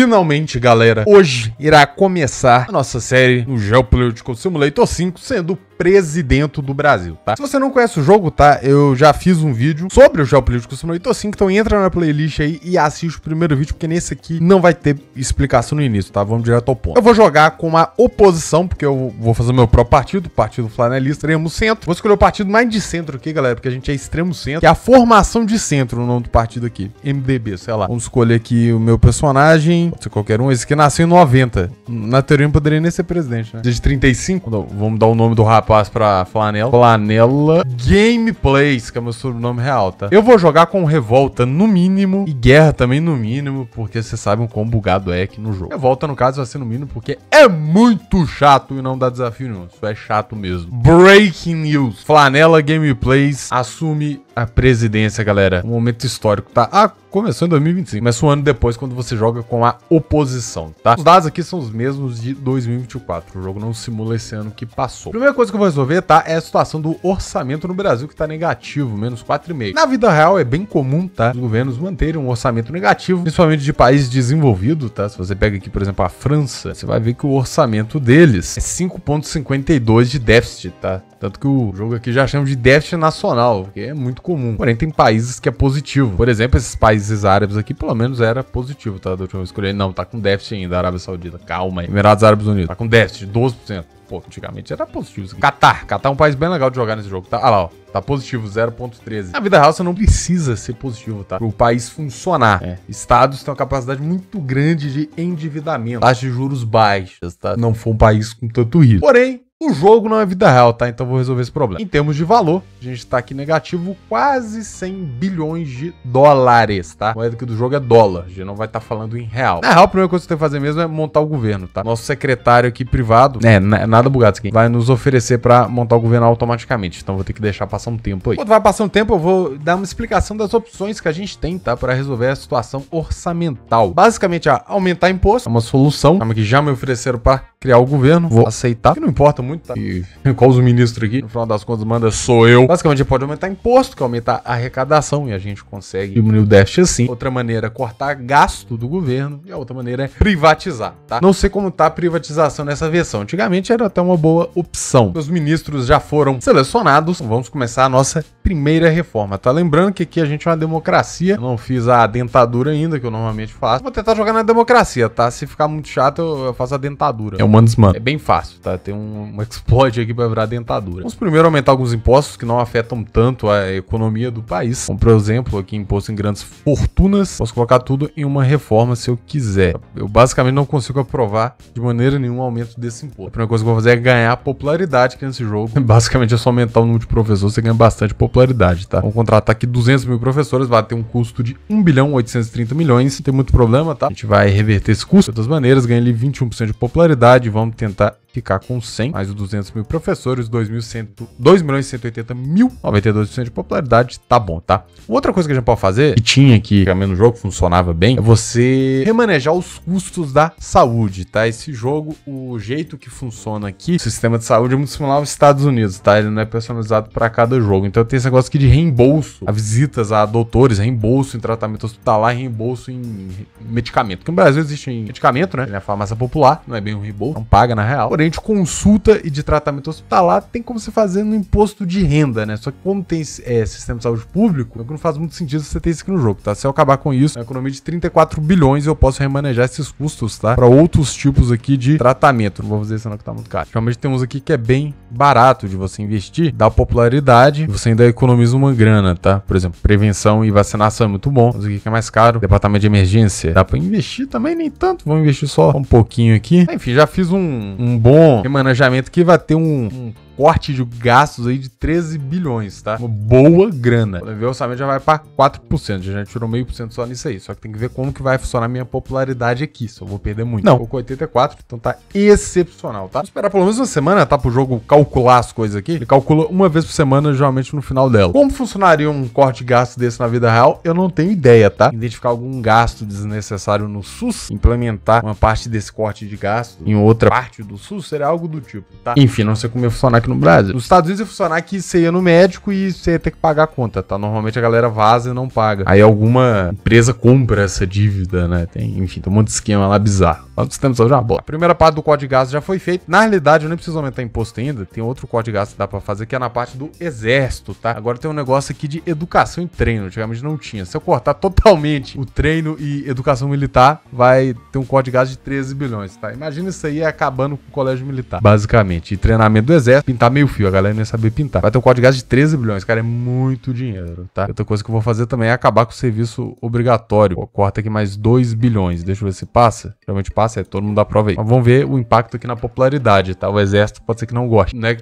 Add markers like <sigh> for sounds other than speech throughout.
Finalmente, galera, hoje irá começar a nossa série no Geopolitical Simulator 5, sendo presidente do Brasil, tá? Se você não conhece o jogo, tá? Eu já fiz um vídeo sobre o Geopolítico Simulator 5, então entra na playlist aí e assiste o primeiro vídeo, porque nesse aqui não vai ter explicação no início, tá? Vamos direto ao ponto. Eu vou jogar com uma oposição, porque eu vou fazer meu próprio partido, partido flanelista, extremo centro. Vou escolher o partido mais de centro aqui, galera, porque a gente é extremo centro, que é a formação de centro, o nome do partido aqui. MDB, sei lá. Vamos escolher aqui o meu personagem, pode ser qualquer um, esse aqui nasceu em 90. Na teoria não poderia nem ser presidente, né? De 35? vamos dar o nome do rapaz rapaz pra Flanela. Flanela Gameplays, que é meu sobrenome real, tá? Eu vou jogar com Revolta no mínimo e Guerra também no mínimo, porque vocês sabem o quão bugado é aqui no jogo. Revolta, no caso, vai ser no mínimo, porque é muito chato e não dá desafio nenhum. Isso é chato mesmo. Breaking News. Flanela Gameplays assume a presidência, galera. Um momento histórico, tá? Ah, começou em 2025, mas um ano depois, quando você joga com a oposição, tá? Os dados aqui são os mesmos de 2024. O jogo não simula esse ano que passou. Primeira coisa que eu vou resolver, tá? É a situação do orçamento no Brasil, que tá negativo, menos 4,5. Na vida real, é bem comum, tá? Os governos manterem um orçamento negativo, principalmente de países desenvolvidos, tá? Se você pega aqui, por exemplo, a França, você vai ver que o orçamento deles é 5,52 de déficit, tá? Tanto que o jogo aqui já chama de déficit nacional, porque é muito comum. Porém, tem países que é positivo. Por exemplo, esses países árabes aqui, pelo menos era positivo, tá? Da última vez que eu escolhi. Não, tá com déficit ainda, Arábia Saudita. Calma aí. Emirados Árabes Unidos. Tá com déficit de 12%. Pô, antigamente era positivo. Catar. Catar é um país bem legal de jogar nesse jogo, tá? Ah lá, ó. Tá positivo, 0.13. Na vida real, você não precisa ser positivo, tá? O país funcionar. É. Estados têm uma capacidade muito grande de endividamento. Taxa de juros baixas, tá? Não foi um país com tanto risco. Porém, o jogo não é vida real, tá? Então vou resolver esse problema. Em termos de valor, a gente tá aqui negativo quase 100 bilhões de dólares, tá? A moeda aqui do jogo é dólar, a gente não vai estar tá falando em real. Na real, a primeira coisa que você tem que fazer mesmo é montar o governo, tá? Nosso secretário aqui privado, né, nada bugado isso aqui, vai nos oferecer pra montar o governo automaticamente. Então vou ter que deixar passar um tempo aí. Quando vai passar um tempo, eu vou dar uma explicação das opções que a gente tem, tá? Pra resolver a situação orçamental. Basicamente, ah, aumentar imposto é uma solução. Calma que já me ofereceram pra criar o governo, vou aceitar, que não importa muito, tá? E <laughs> qual o ministro aqui, no final das contas, manda sou eu. Basicamente, pode aumentar imposto, que aumentar a arrecadação e a gente consegue diminuir o déficit assim. Outra maneira é cortar gasto do governo e a outra maneira é privatizar, tá? Não sei como tá a privatização nessa versão. Antigamente era até uma boa opção. Os ministros já foram selecionados. Vamos começar a nossa primeira reforma, tá? Lembrando que aqui a gente é uma democracia. Eu não fiz a dentadura ainda, que eu normalmente faço. Vou tentar jogar na democracia, tá? Se ficar muito chato, eu faço a dentadura. É Comando É bem fácil, tá? Tem um, um explode aqui pra virar dentadura. Vamos primeiro aumentar alguns impostos que não afetam tanto a economia do país. Como, por exemplo, aqui imposto em grandes fortunas. Posso colocar tudo em uma reforma se eu quiser. Eu basicamente não consigo aprovar de maneira nenhuma o aumento desse imposto. A primeira coisa que eu vou fazer é ganhar popularidade aqui nesse jogo. <laughs> Basicamente é só aumentar o número de professores, você ganha bastante popularidade, tá? Vamos contratar aqui 200 mil professores, vai ter um custo de 1 bilhão 830 milhões. Não tem muito problema, tá? A gente vai reverter esse custo de outras maneiras, ganha ali 21% de popularidade vamos tentar ficar com 100, mais 200 mil professores, 2.180.092% de popularidade, tá bom, tá? Outra coisa que a gente pode fazer, que tinha aqui pelo menos o jogo funcionava bem, é você remanejar os custos da saúde, tá? Esse jogo, o jeito que funciona aqui, o sistema de saúde é muito similar aos Estados Unidos, tá? Ele não é personalizado para cada jogo. Então tem esse negócio aqui de reembolso a visitas a doutores, reembolso em tratamento hospitalar, reembolso em medicamento. Que no Brasil existe em medicamento, né? Na é farmácia popular, não é bem um reembolso, não paga na real de consulta e de tratamento hospitalar tem como você fazer no imposto de renda, né? Só que como tem é, sistema de saúde público, é não faz muito sentido você ter isso aqui no jogo, tá? Se eu acabar com isso, na economia de 34 bilhões eu posso remanejar esses custos, tá? Para outros tipos aqui de tratamento. Não vou fazer isso não que tá muito caro. Realmente tem uns aqui que é bem barato de você investir, dá popularidade você ainda economiza uma grana, tá? Por exemplo, prevenção e vacinação é muito bom. Os o que é mais caro? Departamento de emergência. Dá para investir também nem tanto. Vou investir só um pouquinho aqui. Enfim, já fiz um, um bom remanejamento que vai ter um, um corte de gastos aí de 13 bilhões, tá? Uma boa grana. ver o orçamento já vai para 4%, já tirou meio por cento só nisso aí. Só que tem que ver como que vai funcionar a minha popularidade aqui, só vou perder muito. Não, Ficou com 84, então tá excepcional, tá? Vou esperar pelo menos uma semana, tá? Pro jogo calcular as coisas aqui. Ele calcula uma vez por semana, geralmente no final dela. Como funcionaria um corte de gastos desse na vida real? Eu não tenho ideia, tá? Identificar algum gasto desnecessário no SUS, implementar uma parte desse corte de gasto em outra parte do SUS, seria algo do tipo, tá? Enfim, não sei como ia funcionar aqui no Brasil. Nos Estados Unidos ia funcionar que você ia no médico e você ia ter que pagar a conta, tá? Normalmente a galera vaza e não paga. Aí alguma empresa compra essa dívida, né? Tem, enfim, tem um monte de esquema lá bizarro. Mas o sistema de saúde é uma bola. A primeira parte do código de gasto já foi feita. Na realidade, eu nem preciso aumentar imposto ainda. Tem outro código de gasto que dá pra fazer, que é na parte do exército, tá? Agora tem um negócio aqui de educação e treino. Antigamente não tinha. Se eu cortar totalmente o treino e educação militar, vai ter um código de gasto de 13 bilhões, tá? Imagina isso aí acabando com o colégio militar, basicamente. E treinamento do exército, pintar meio fio. A galera nem ia saber pintar. Vai ter um código de gás de 13 bilhões. Cara, é muito dinheiro, tá? Outra coisa que eu vou fazer também é acabar com o serviço obrigatório. Pô, corta aqui mais 2 bilhões. Deixa eu ver se passa. Realmente passa, é todo mundo aprova aí. Mas vamos ver o impacto aqui na popularidade, tá? O exército pode ser que não goste. Né?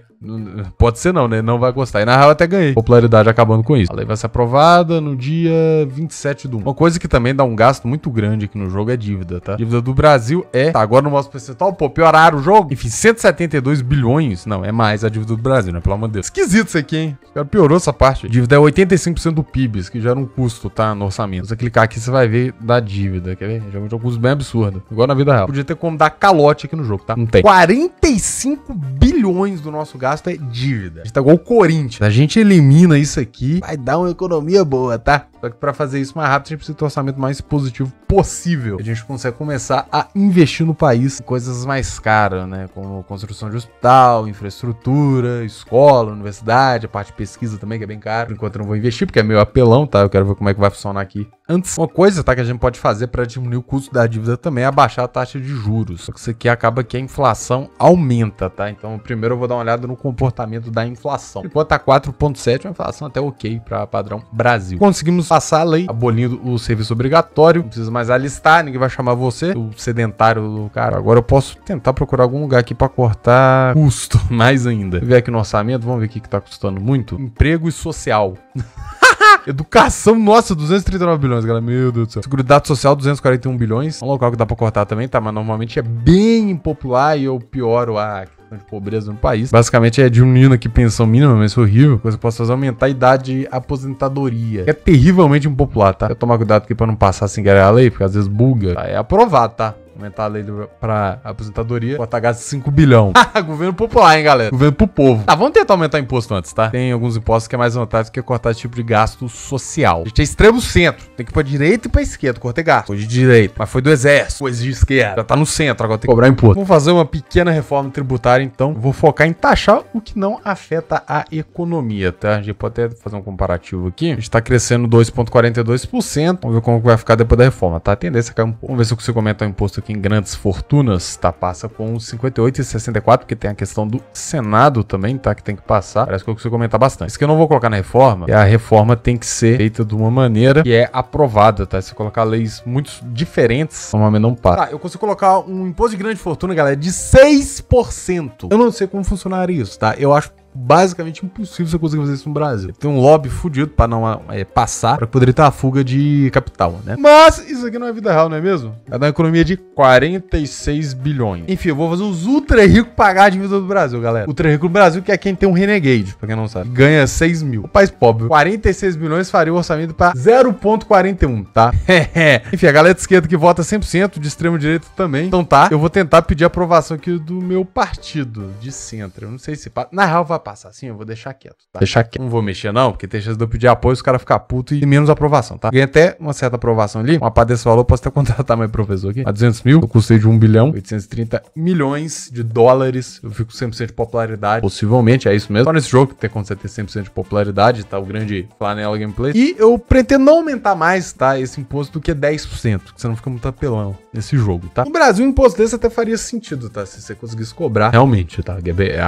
Pode ser não, né? Não vai gostar. E na real até ganhei. Popularidade acabando com isso. A lei vai ser aprovada no dia 27 do 1. Uma coisa que também dá um gasto muito grande aqui no jogo é dívida, tá? Dívida do Brasil é... Tá, agora não você. percentual. Tá, pô, pioraram o jogo. Enfim, 172 bilhões. Não, é mais da dívida do Brasil, né? Pelo amor de Deus. Esquisito isso aqui, hein? Cara, piorou essa parte. Dívida é 85% do PIB, isso que já um custo, tá? No orçamento. Se você clicar aqui, você vai ver da dívida, quer ver? Geralmente é um custo bem absurdo. Igual na vida real. Podia ter como dar calote aqui no jogo, tá? Não tem. 45 bilhões do nosso gasto é dívida. A gente tá igual o Corinthians. A gente elimina isso aqui, vai dar uma economia boa, tá? Só que para fazer isso mais rápido, a gente precisa ter um orçamento mais positivo possível. A gente consegue começar a investir no país em coisas mais caras, né? Como construção de hospital, infraestrutura, escola, universidade, a parte de pesquisa também, que é bem caro Enquanto eu não vou investir, porque é meio apelão, tá? Eu quero ver como é que vai funcionar aqui Antes, uma coisa tá, que a gente pode fazer para diminuir o custo da dívida também é abaixar a taxa de juros. Só que isso aqui acaba que a inflação aumenta, tá? Então, primeiro eu vou dar uma olhada no comportamento da inflação. Enquanto tá 4,7, uma inflação até ok para padrão Brasil. Conseguimos passar a lei abolindo o serviço obrigatório. Não precisa mais alistar, ninguém vai chamar você, o sedentário do cara. Agora eu posso tentar procurar algum lugar aqui para cortar custo <laughs> mais ainda. Ver aqui no orçamento, vamos ver o que, que tá custando muito. Emprego e social. <laughs> Educação, nossa, 239 bilhões, galera. Meu Deus do céu. Seguridade Social, 241 bilhões. É um local que dá pra cortar também, tá? Mas normalmente é bem impopular e eu pioro a de pobreza no país. Basicamente é de um menino aqui pensão mínima, mas é horrível. Coisa que posso fazer aumentar a idade de aposentadoria. É terrivelmente impopular, tá? Eu tomar cuidado aqui pra não passar sem querer a lei, porque às vezes buga. Tá? É aprovado, tá? aumentar a lei pra aposentadoria, botar gasto de 5 bilhão. <laughs> governo popular, hein, galera? Governo pro povo. Tá, vamos tentar aumentar imposto antes, tá? Tem alguns impostos que é mais vantajoso que cortar esse tipo de gasto social. A gente é extremo centro. Tem que ir pra direita e pra esquerda, cortei gasto. Foi de direita, mas foi do exército, coisa de esquerda. Já tá no centro, agora tem que cobrar imposto. Vamos fazer uma pequena reforma tributária, então. vou focar em taxar o que não afeta a economia, tá? A gente pode até fazer um comparativo aqui. A gente tá crescendo 2,42%. Vamos ver como vai ficar depois da reforma, tá? A tendência é um pouco. Vamos ver se eu consigo aumentar o imposto aqui aqui em grandes fortunas, tá? Passa com 58 e 64, porque tem a questão do Senado também, tá? Que tem que passar. Parece que eu consigo comentar bastante. Isso que eu não vou colocar na reforma, é a reforma tem que ser feita de uma maneira que é aprovada, tá? Se colocar leis muito diferentes, normalmente não passa. Tá, eu consigo colocar um imposto de grande fortuna, galera, de 6%. Eu não sei como funcionaria isso, tá? Eu acho basicamente impossível você conseguir fazer isso no Brasil. Tem um lobby fudido pra não é, passar, pra poder ter a fuga de capital, né? Mas isso aqui não é vida real, não é mesmo? É da economia de 46 bilhões. Enfim, eu vou fazer os ultra ricos pagar a dívida do Brasil, galera. Ultra rico no Brasil, que é quem tem um renegade, pra quem não sabe. Ganha 6 mil. O país pobre, 46 bilhões faria o orçamento pra 0,41, tá? <laughs> Enfim, a galera de esquerda que vota 100%, de extrema direita também. Então tá, eu vou tentar pedir aprovação aqui do meu partido de centro. Eu não sei se... Na real, vai passar assim, eu vou deixar quieto, tá? Deixar quieto. Não vou mexer não, porque tem chance de eu pedir apoio, os caras ficar puto e menos aprovação, tá? Ganhei até uma certa aprovação ali, uma parte desse valor, posso até <laughs> contratar meu professor aqui, a 200 mil, eu custei de 1 bilhão, 830 milhões de dólares, eu fico 100% de popularidade, possivelmente, é isso mesmo. Só nesse jogo que tem como você ter 100% de popularidade, tá? O grande flanela gameplay. E eu pretendo não aumentar mais, tá? Esse imposto do que 10%, é que você não fica muito apelão nesse jogo, tá? No Brasil, um imposto desse até faria sentido, tá? Se você conseguisse cobrar, realmente, tá?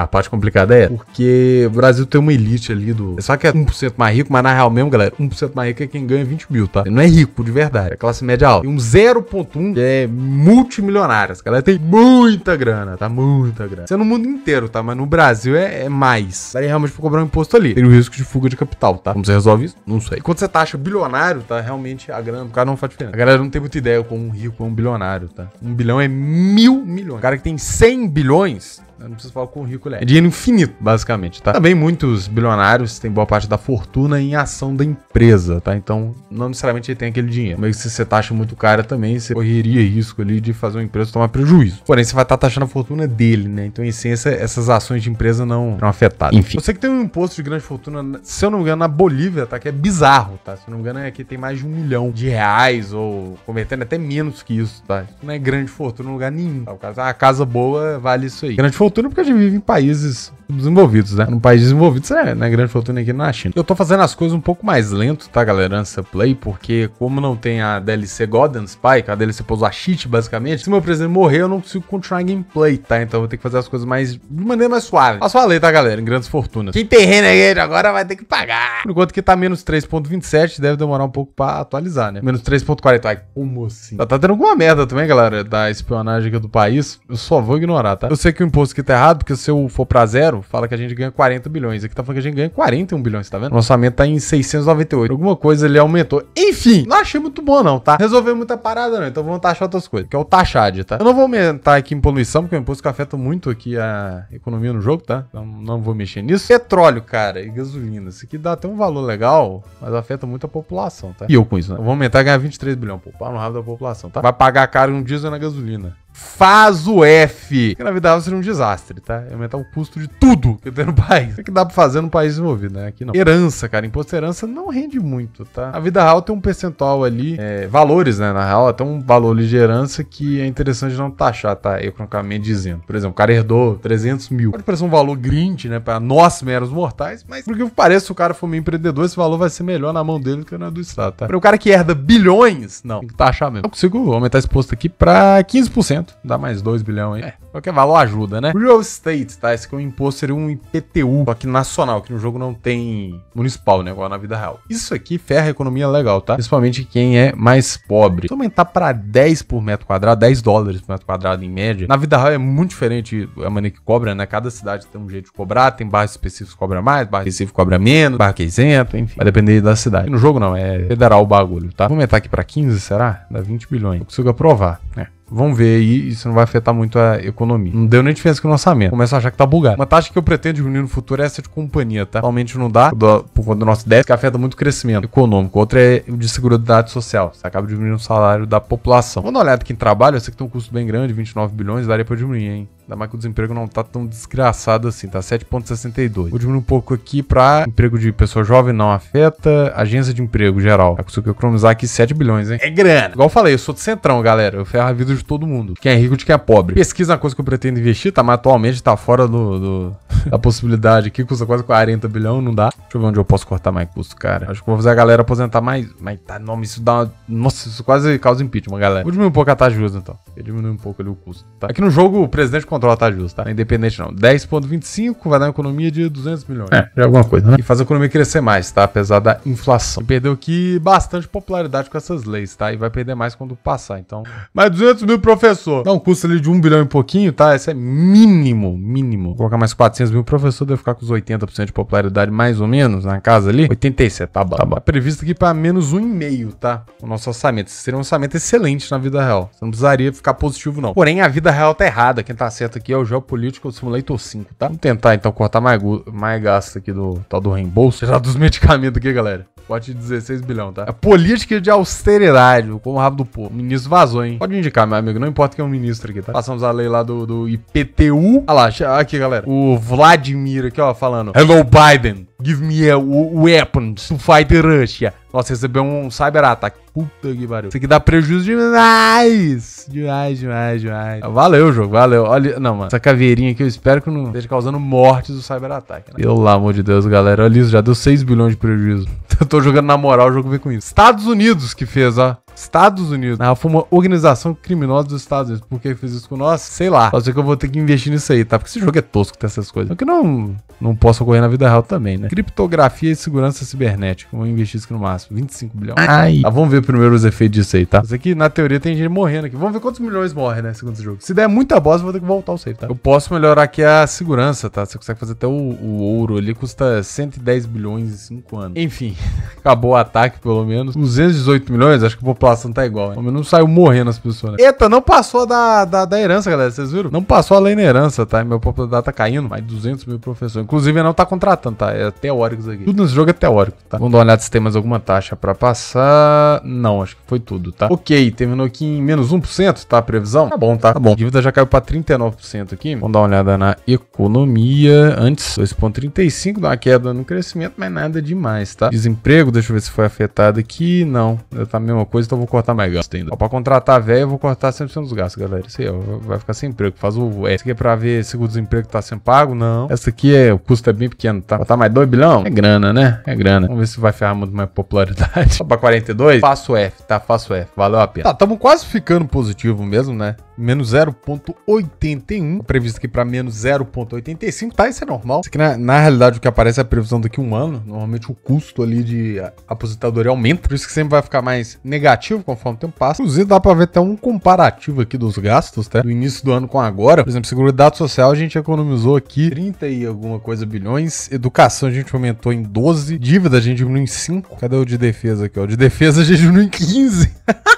A parte complicada é porque porque o Brasil tem uma elite ali do. Só que é 1% mais rico, mas na real mesmo, galera, 1% mais rico é quem ganha 20 mil, tá? Ele não é rico de verdade, é classe média alta. E um 0,1 é multimilionário. Essa galera tem muita grana, tá? Muita grana. Isso é no mundo inteiro, tá? Mas no Brasil é, é mais. Daí realmente pra cobrar um imposto ali. Tem o risco de fuga de capital, tá? Como você resolve isso? Não sei. E quando você taxa bilionário, tá? Realmente a grana do cara não faz diferença. A galera não tem muita ideia como um rico é um bilionário, tá? Um bilhão é mil milhões. O cara que tem 100 bilhões eu não preciso falar com rico é. é. dinheiro infinito, basicamente, tá? Também muitos bilionários têm boa parte da fortuna em ação da empresa, tá? Então, não necessariamente ele tem aquele dinheiro. Mas se você taxa muito cara também, você correria risco ali de fazer uma empresa tomar prejuízo. Porém, você vai estar tá taxando a fortuna dele, né? Então, em essência, essas ações de empresa não são afetadas. Enfim. Você que tem um imposto de grande fortuna, se eu não me engano, na Bolívia, tá? Que é bizarro, tá? Se eu não me engano, é que tem mais de um milhão de reais, ou convertendo até menos que isso, tá? Não é grande fortuna em lugar nenhum. Tá? O a casa boa vale isso aí. Grande fortuna fortuna porque a gente vive em países desenvolvidos, né? Num país desenvolvido, isso é né? grande fortuna aqui na China. Eu tô fazendo as coisas um pouco mais lento, tá, galera? Ansa Play, porque como não tem a DLC Golden Spy, que a DLC pousar cheat, basicamente, se meu presidente morrer, eu não consigo continuar a gameplay, tá? Então eu vou ter que fazer as coisas mais de maneira mais suave. Mas falei, tá, galera? Em grandes fortunas. Quem tem Renegade agora vai ter que pagar. Por enquanto que tá menos 3.27, deve demorar um pouco pra atualizar, né? Menos 3.40. Ai, como assim? Tá, tá tendo alguma merda também, galera, da espionagem aqui do país. Eu só vou ignorar, tá? Eu sei que o imposto escrito errado, porque se eu for pra zero, fala que a gente ganha 40 bilhões. Aqui tá falando que a gente ganha 41 bilhões, tá vendo? O orçamento tá em 698. Alguma coisa ele aumentou. Enfim, não achei muito bom não, tá? Resolveu muita parada não, então vamos taxar outras coisas, que é o taxade, tá? Eu não vou aumentar aqui em poluição, porque é um imposto que afeta muito aqui a economia no jogo, tá? Então não vou mexer nisso. Petróleo, cara, e gasolina. Isso aqui dá até um valor legal, mas afeta muito a população, tá? E eu com isso, né? Eu vou aumentar e ganhar 23 bilhões, Pau no rabo da população, tá? Vai pagar caro um diesel na gasolina faz o F. Que na real seria um desastre, tá? É aumentar o custo de tudo que tem no país. O que dá pra fazer no país desenvolvido, né? Aqui não. Herança, cara. Imposto de herança não rende muito, tá? A vida real tem um percentual ali, é, valores, né? Na real, tem um valor de herança que é interessante não taxar, tá? Economicamente dizendo. Por exemplo, o cara herdou 300 mil. Pode parecer um valor grande, né? Pra nós, meros mortais, mas porque parece se o cara for meio empreendedor, esse valor vai ser melhor na mão dele do que na do Estado, tá? Pra o cara que herda bilhões, não. Tem que taxar mesmo. Eu consigo aumentar esse posto aqui pra 15% junto, dá mais 2 bilhão aí. É, qualquer valor ajuda, né? Real estate, tá? Esse aqui é um imposto, seria um IPTU, só que nacional, que no jogo não tem municipal, né? Igual na vida real. Isso aqui ferra a economia legal, tá? Principalmente quem é mais pobre. Se aumentar para 10 por metro quadrado, 10 dólares por metro quadrado em média, na vida real é muito diferente a maneira que cobra, né? Cada cidade tem um jeito de cobrar, tem bairro específico que cobra mais, bairro específico cobra menos, bairro que é isento, enfim. Vai depender da cidade. E no jogo não, é federal o bagulho, tá? Vou aumentar aqui para 15, será? Dá 20 bilhões. Eu consigo aprovar, né? Vamos ver aí, isso não vai afetar muito a economia. Não deu nem diferença com o orçamento. Começa a achar que tá bugado. Uma taxa que eu pretendo diminuir no futuro é essa de companhia, tá? Realmente não dá, por conta do nosso déficit, que afeta muito o crescimento econômico. Outra é o de seguridade social. Você acaba diminuindo o salário da população. Vamos dar uma olhada aqui em trabalho. Eu sei que tem um custo bem grande, 29 bilhões, daria pra diminuir, hein? Ainda mais que o desemprego não tá tão desgraçado assim, tá 7,62. Vou diminuir um pouco aqui pra emprego de pessoa jovem não afeta, agência de emprego geral. Já é consigo economizar aqui 7 bilhões, hein? É grana. Igual eu falei, eu sou do centrão, galera. Eu ferro a vida de todo mundo. Quem é rico de quem é pobre. Pesquisa uma coisa que eu pretendo investir, tá? Mas atualmente tá fora do, do <laughs> a possibilidade aqui, custa quase 40 bilhão, não dá. Deixa eu ver onde eu posso cortar mais custo, cara. Acho que vou fazer a galera aposentar mais. Mas tá, nome, isso dá uma... Nossa, isso quase causa impeachment, galera. Vou diminuir um pouco a taxa justa, então. Eu diminui um pouco ali o custo, tá? Aqui no jogo, o presidente controla a taxa justa, tá? Independente não. 10,25 vai dar uma economia de 200 milhões. É, de alguma coisa, né? E faz a economia crescer mais, tá? Apesar da inflação. E perdeu aqui bastante popularidade com essas leis, tá? E vai perder mais quando passar, então. Mais 200 mil, professor. Dá um custo ali de 1 bilhão e pouquinho, tá? Esse é mínimo, mínimo. Vou colocar mais 400 mesmo. E o professor deve ficar com os 80% de popularidade, mais ou menos, na casa ali. 87, tá bom. Tá bom. Tá previsto aqui para menos 1,5, tá? O nosso orçamento. Esse seria um orçamento excelente na vida real. Você não precisaria ficar positivo, não. Porém, a vida real tá errada. Quem tá certo aqui é o Geopolítico Simulator 5, tá? Vamos tentar, então, cortar mais, mais gasto aqui do tal do reembolso. Já tá dos medicamentos aqui, galera. Corte de 16 bilhão, tá? É política de austeridade, como o rabo do povo. O ministro vazou, hein? Pode indicar, meu amigo. Não importa quem é o ministro aqui, tá? Passamos a lei lá do, do IPTU. Ah lá, aqui, galera. O Vladimir aqui, ó, falando. Hello, Biden. Give me a weapons to fight Russia. Nossa, receber um cyber-ataque. Puta que pariu. Isso aqui dá prejuízo demais. Demais, demais, demais. Valeu, jogo. Valeu. Olha, não, mano. Essa caveirinha aqui eu espero que não esteja causando mortes do cyber-ataque. Né? Pelo amor de Deus, galera. Olha isso, já deu 6 bilhões de prejuízo. <laughs> eu tô jogando na moral, o jogo vem com isso. Estados Unidos que fez, ó. Estados Unidos. Ah, foi uma organização criminosa dos Estados Unidos. Por que fez isso com nós? Sei lá. Pode ser que eu vou ter que investir nisso aí, tá? Porque esse jogo é tosco, tem essas coisas. O é que não, não posso ocorrer na vida real também, né? Criptografia e segurança cibernética. Vou investir isso aqui no máximo. 25 bilhões. Ai. Ah, vamos ver primeiro os efeitos disso aí, tá? Isso aqui, na teoria, tem gente morrendo aqui. Vamos ver quantos milhões morrem né? Segundo esse jogo. Se der muita bosta, vou ter que voltar o save, tá? Eu posso melhorar aqui a segurança, tá? Você consegue fazer até o, o ouro ali. Custa 110 bilhões em 5 anos. Enfim, <laughs> acabou o ataque, pelo menos. 218 milhões, acho que a população tá igual. Né? Pelo menos não saiu morrendo as pessoas, né? Eita, não passou da, da, da herança, galera. Vocês viram? Não passou além da herança, tá? Meu popularidade tá caindo. Mais 200 mil professores. Inclusive, não tá contratando, tá? É teórico isso aqui. Tudo nesse jogo é teórico, tá? Vamos dar uma olhada se tem mais alguma taxa para passar. Não, acho que foi tudo, tá? Ok, terminou aqui em menos 1%, tá? A previsão? Tá bom, tá? Tá bom. A dívida já caiu para 39% aqui. Vamos dar uma olhada na economia. Antes, 2,35, dá uma queda no crescimento, mas nada demais, tá? Desemprego, deixa eu ver se foi afetado aqui. Não, é tá a mesma coisa, então vou cortar mais gasto ainda. Ó, pra contratar velho, eu vou cortar 100% dos gastos, galera. Isso aí, ó, vai ficar sem emprego. Faz o. É, esse aqui é pra ver o desemprego tá sendo pago? Não. Essa aqui é. O custo é bem pequeno, tá? Botar mais 2 bilhão? É grana, né? É grana. Vamos ver se vai ferrar muito mais popular popularidade. pra 42? Faço F, tá? Faço F. Valeu a pena. Tá, tamo quase ficando positivo mesmo, né? menos 0,81, previsto aqui para menos 0,85, tá? Isso é normal. Isso aqui, na, na realidade, o que aparece é a previsão daqui a um ano. Normalmente o custo ali de aposentadoria aumenta, por isso que sempre vai ficar mais negativo conforme o tempo passa. Inclusive, dá para ver até um comparativo aqui dos gastos, tá? Do início do ano com agora. Por exemplo, Seguridade Social, a gente economizou aqui 30 e alguma coisa bilhões. Educação, a gente aumentou em 12. Dívida, a gente diminuiu em 5. Cadê o de defesa aqui, o De defesa, a gente diminuiu em 15. <laughs>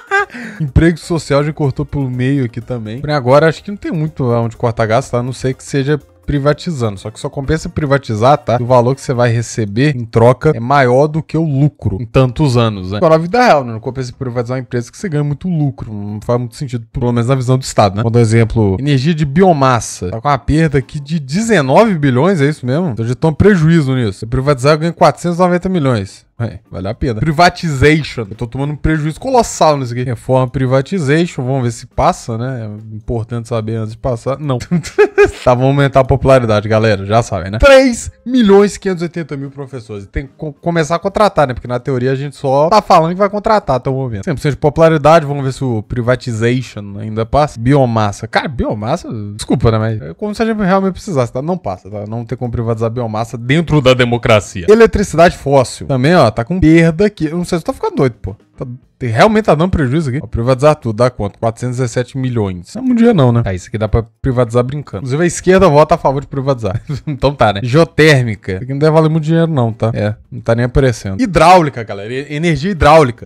Emprego social já cortou pelo meio aqui também. Por agora, acho que não tem muito onde cortar gasto, tá? A não ser que seja privatizando. Só que só compensa privatizar, tá? O valor que você vai receber em troca é maior do que o lucro em tantos anos, né? Agora, a vida real, né? Não compensa privatizar uma empresa que você ganha muito lucro. Não faz muito sentido, pelo menos na visão do Estado, né? Vou dar um exemplo. Energia de biomassa. Tá com uma perda aqui de 19 bilhões, é isso mesmo? Então já estão um prejuízo nisso. Se privatizar, eu ganho 490 milhões. É, vale a pena. Privatization. Eu tô tomando um prejuízo colossal nisso aqui. Reforma privatization. Vamos ver se passa, né? É importante saber antes de passar. Não. <laughs> tá, vamos aumentar a popularidade, galera. Já sabem, né? 3 milhões e 580 mil professores. Tem que co começar a contratar, né? Porque na teoria a gente só tá falando que vai contratar até o momento. 100% de popularidade. Vamos ver se o privatization ainda passa. Biomassa. Cara, biomassa... Desculpa, né? Mas é como se a gente realmente precisasse, tá? Não passa, tá? Não tem como privatizar biomassa dentro da democracia. Eletricidade fóssil. Também, ó tá com perda aqui. eu Não sei se tá ficando doido, pô. Tá Realmente tá dando prejuízo aqui. Ó, privatizar tudo, dá quanto? 417 milhões. Não é um dia não, né? Tá, isso aqui dá pra privatizar brincando. Inclusive, a esquerda vota a favor de privatizar. <laughs> então tá, né? Geotérmica. Isso aqui não deve valer muito dinheiro não, tá? É, não tá nem aparecendo. Hidráulica, galera. Energia hidráulica.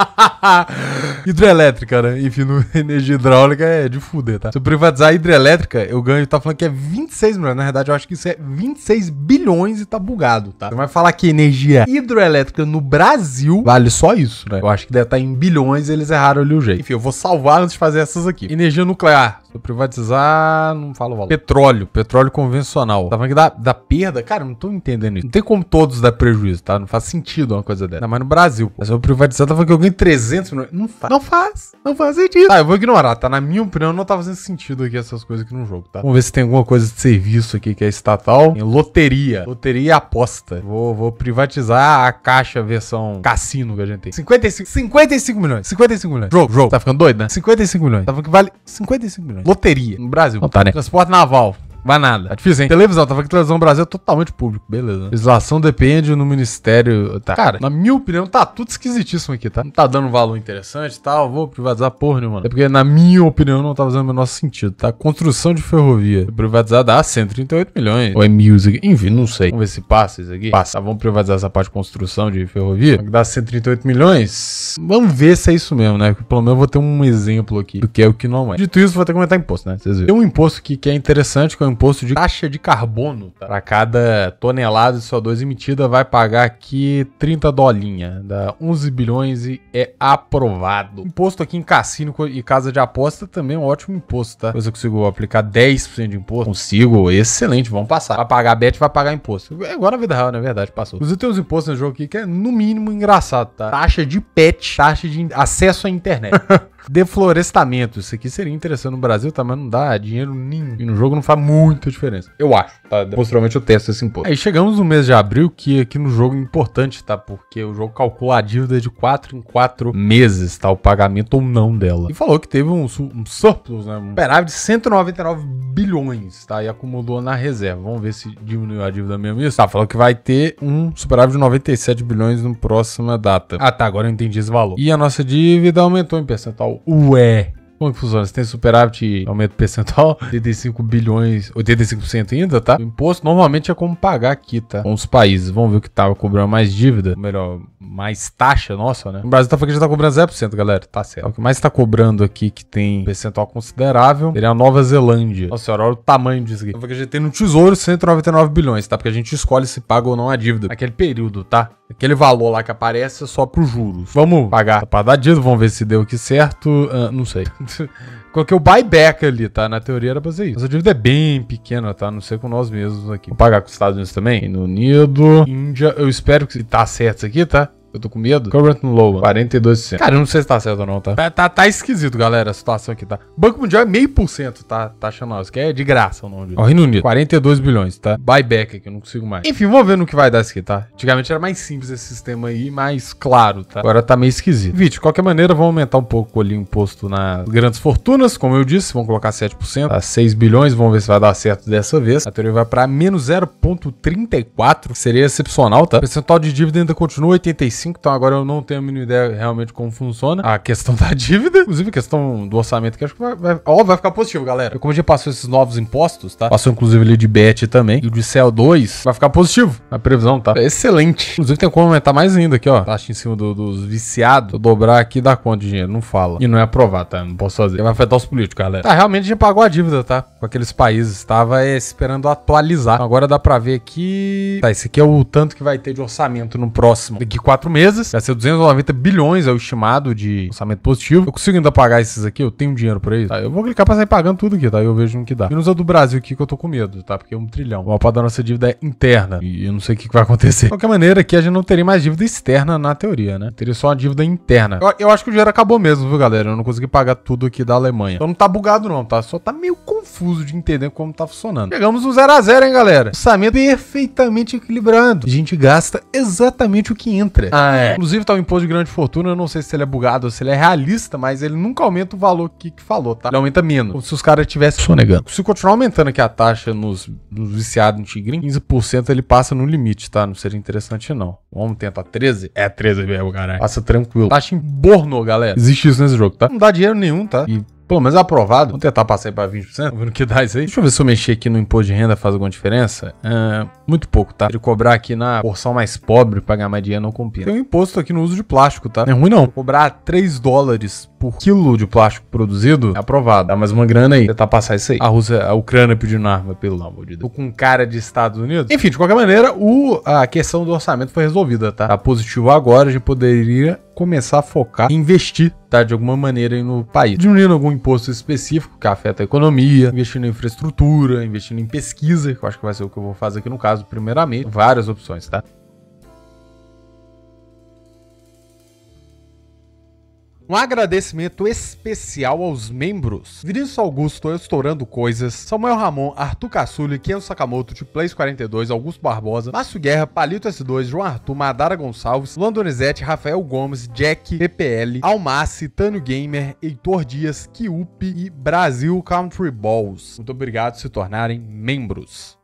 <laughs> hidrelétrica, né? Enfim, no... <laughs> energia hidráulica é de fuder, tá? Se eu privatizar a hidrelétrica, eu ganho, tá falando que é 26 milhões. Na verdade, eu acho que isso é 26 bilhões e tá bugado, tá? Você vai falar que energia hidrelétrica no Brasil vale só isso, né? Eu acho que deve estar tá em bilhões eles erraram ali o jeito. Enfim, eu vou salvar antes de fazer essas aqui. Energia nuclear. Vou privatizar, não falo o valor. Petróleo, petróleo convencional. Tá falando que dá, dá perda? Cara, não tô entendendo isso. Não tem como todos dar prejuízo, tá? Não faz sentido uma coisa dessa. Ainda mais no Brasil. Mas eu privatizar, tá falando que eu ganho 300 milhões. Não faz. Não faz. Não faz sentido. Tá, eu vou ignorar, tá? Na minha opinião, não tá fazendo sentido aqui essas coisas aqui no jogo, tá? Vamos ver se tem alguma coisa de serviço aqui que é estatal. Tem loteria. Loteria e aposta. Vou, vou privatizar a caixa versão cassino que a gente tem. 55, 55 milhões. 55 milhões. Jogo, jogo. Tá ficando doido, né? 55 milhões. Tá falando que vale 55 milhões. Loteria no Brasil. tá, né? Transporte naval. Vai nada. Tá difícil, hein? Televisão, tava aqui que televisão no Brasil é totalmente público, beleza. Legislação depende no ministério. Tá. Cara, na minha opinião, tá tudo esquisitíssimo aqui, tá? Não tá dando valor interessante e tá? tal. Vou privatizar porra nenhuma. É porque, na minha opinião, não tá fazendo o menor sentido, tá? Construção de ferrovia. Privatizar dá 138 milhões. Ou é aqui? Enfim, não sei. Vamos ver se passa isso aqui. Passa. Tá, vamos privatizar essa parte de construção de ferrovia. dá 138 milhões. Vamos ver se é isso mesmo, né? Porque pelo menos eu vou ter um exemplo aqui do que é o que não é. Dito isso, vou ter que aumentar imposto, né? Vocês viram. Tem um imposto aqui que é interessante, que é um imposto de taxa de carbono. Tá? Para cada tonelada de CO2 emitida, vai pagar aqui 30 dolinha. Dá 11 bilhões e é aprovado. Imposto aqui em cassino e casa de aposta também é um ótimo imposto, tá? Mas eu consigo aplicar 10% de imposto? Consigo, excelente, vamos passar. Vai pagar bet, vai pagar imposto. É Agora na vida real, na verdade, passou. Inclusive tem uns impostos no jogo aqui que é, no mínimo, engraçado, tá? Taxa de pet, taxa de acesso à internet. <laughs> Deflorestamento. Isso aqui seria interessante no Brasil, tá? Mas não dá dinheiro nenhum. E no jogo não faz muita diferença. Eu acho, tá? Posteriormente eu testo esse imposto. Aí chegamos no mês de abril, que aqui no jogo é importante, tá? Porque o jogo calcula a dívida de 4 em 4 meses, tá? O pagamento ou não dela. E falou que teve um, um surplus, né? Um superávit de 199 bilhões, tá? E acumulou na reserva. Vamos ver se diminuiu a dívida mesmo isso. Tá, falou que vai ter um superávit de 97 bilhões no próxima data. Ah, tá. Agora eu entendi esse valor. E a nossa dívida aumentou em percentual Ué. Como que funciona? Você tem superávit, aumento percentual, 85 <laughs> bilhões, 85% ainda, tá? O imposto normalmente é como pagar aqui, tá? Com os países. Vamos ver o que tava tá cobrando mais dívida, ou melhor, mais taxa, nossa, né? O Brasil tá falando que já tá cobrando 0%, galera. Tá certo. É o que mais tá cobrando aqui, que tem percentual considerável, seria a Nova Zelândia. Nossa senhora, olha o tamanho disso aqui. Então, a gente tem no Tesouro 199 bilhões, tá? Porque a gente escolhe se paga ou não a dívida. Naquele período, tá? Aquele valor lá que aparece é só pros juros. Vamos pagar pra dar dívida, vamos ver se deu aqui certo. Uh, não sei. <laughs> Coloquei o buyback ali, tá? Na teoria era pra ser isso. Mas dívida é bem pequena, tá? Não sei com nós mesmos aqui. Vou pagar com os Estados Unidos também. Reino Unido, Índia. Eu espero que tá certo isso aqui, tá? eu tô com medo. Current Low, 42%. Cara, eu não sei se tá certo ou não, tá? Tá, tá, tá esquisito, galera, a situação aqui, tá? Banco Mundial é meio por cento, tá? Tá achando nós, que é de graça o nome dele. Ó, Reino Unido, 42 bilhões, tá? Buyback aqui, eu não consigo mais. Enfim, vamos ver no que vai dar isso aqui, tá? Antigamente era mais simples esse sistema aí, mais claro, tá? Agora tá meio esquisito. Vídeo, de qualquer maneira, vamos aumentar um pouco ali o imposto nas grandes fortunas, como eu disse, vamos colocar 7%, tá? 6 bilhões, vamos ver se vai dar certo dessa vez. A teoria vai pra menos 0,34, que seria excepcional, tá? O percentual de dívida ainda continua 85 2025, assim então agora eu não tenho a mínima ideia realmente como funciona a questão <laughs> da dívida, inclusive a questão do orçamento, que acho que vai, vai, ó, vai ficar positivo, galera. Como a gente passou esses novos impostos, tá? Passou inclusive ali de BET também, e o de CO2, vai ficar positivo a previsão, tá? É excelente. Inclusive tem como aumentar mais ainda aqui, ó. Taxa em cima do, dos viciados, dobrar aqui dá quanto de dinheiro? Não fala. E não é aprovar, tá? Não posso fazer. Vai afetar os políticos, galera. Tá, realmente a gente pagou a dívida, tá? Com aqueles países. Tava é, esperando atualizar. Então, agora dá pra ver aqui. Tá, esse aqui é o tanto que vai ter de orçamento no próximo. Daqui quatro meses. Vai ser 290 bilhões, é o estimado de orçamento positivo. Eu consigo ainda pagar esses aqui? Eu tenho dinheiro pra isso? Tá, eu vou clicar pra sair pagando tudo aqui, tá? Eu vejo no que dá. Menos o do Brasil aqui que eu tô com medo, tá? Porque é um trilhão. O mapa da nossa dívida é interna. E eu não sei o que, que vai acontecer. De qualquer maneira, aqui a gente não teria mais dívida externa na teoria, né? Teria só uma dívida interna. Eu, eu acho que o dinheiro acabou mesmo, viu, galera? Eu não consegui pagar tudo aqui da Alemanha. Então não tá bugado não, tá? Só tá meio confuso de entender como tá funcionando. Chegamos no 0 a 0 hein, galera? Orçamento perfeitamente equilibrado. A gente gasta exatamente o que entra. A ah, ah, é. Inclusive, tá um imposto de grande fortuna. Eu não sei se ele é bugado ou se ele é realista, mas ele nunca aumenta o valor que, que falou, tá? Ele aumenta menos. Como se os caras tivessem sonegando. Se continuar aumentando aqui a taxa nos, nos viciados no tigre 15% ele passa no limite, tá? Não seria interessante, não. Vamos tentar 13? É 13 mesmo, caralho. Passa tranquilo. Taxa em borno, galera. Existe isso nesse jogo, tá? Não dá dinheiro nenhum, tá? E pelo menos aprovado. Vou tentar passar para 20%. Vendo que dá isso aí. Deixa eu ver se eu mexer aqui no imposto de renda faz alguma diferença. Uh, muito pouco, tá? De cobrar aqui na porção mais pobre, pagar mais dinheiro não compensa. Tem um imposto aqui no uso de plástico, tá? Não é ruim não. Vou cobrar 3 dólares por quilo de plástico produzido, é aprovado. Dá mais uma grana aí. Tentar passar isso aí. A Rússia, a Ucrânia pedindo arma, pelo amor de Deus. Tô com cara de Estados Unidos. Enfim, de qualquer maneira, o, a questão do orçamento foi resolvida, tá? Tá positivo agora, a gente poderia começar a focar, investir, tá? De alguma maneira aí no país. Diminuindo algum imposto específico que afeta a economia, investindo em infraestrutura, investindo em pesquisa, que eu acho que vai ser o que eu vou fazer aqui no caso, primeiramente. Várias opções, tá? Um agradecimento especial aos membros: Vinícius Augusto, Estourando Coisas, Samuel Ramon, Arthur Cassulli, Ken Sakamoto, de Plays 42, Augusto Barbosa, Márcio Guerra, Palito S2, João Arthur, Madara Gonçalves, Luan Donizete, Rafael Gomes, Jack, PPL, Almace, Tânio Gamer, Heitor Dias, Kiup e Brasil Country Balls. Muito obrigado por se tornarem membros.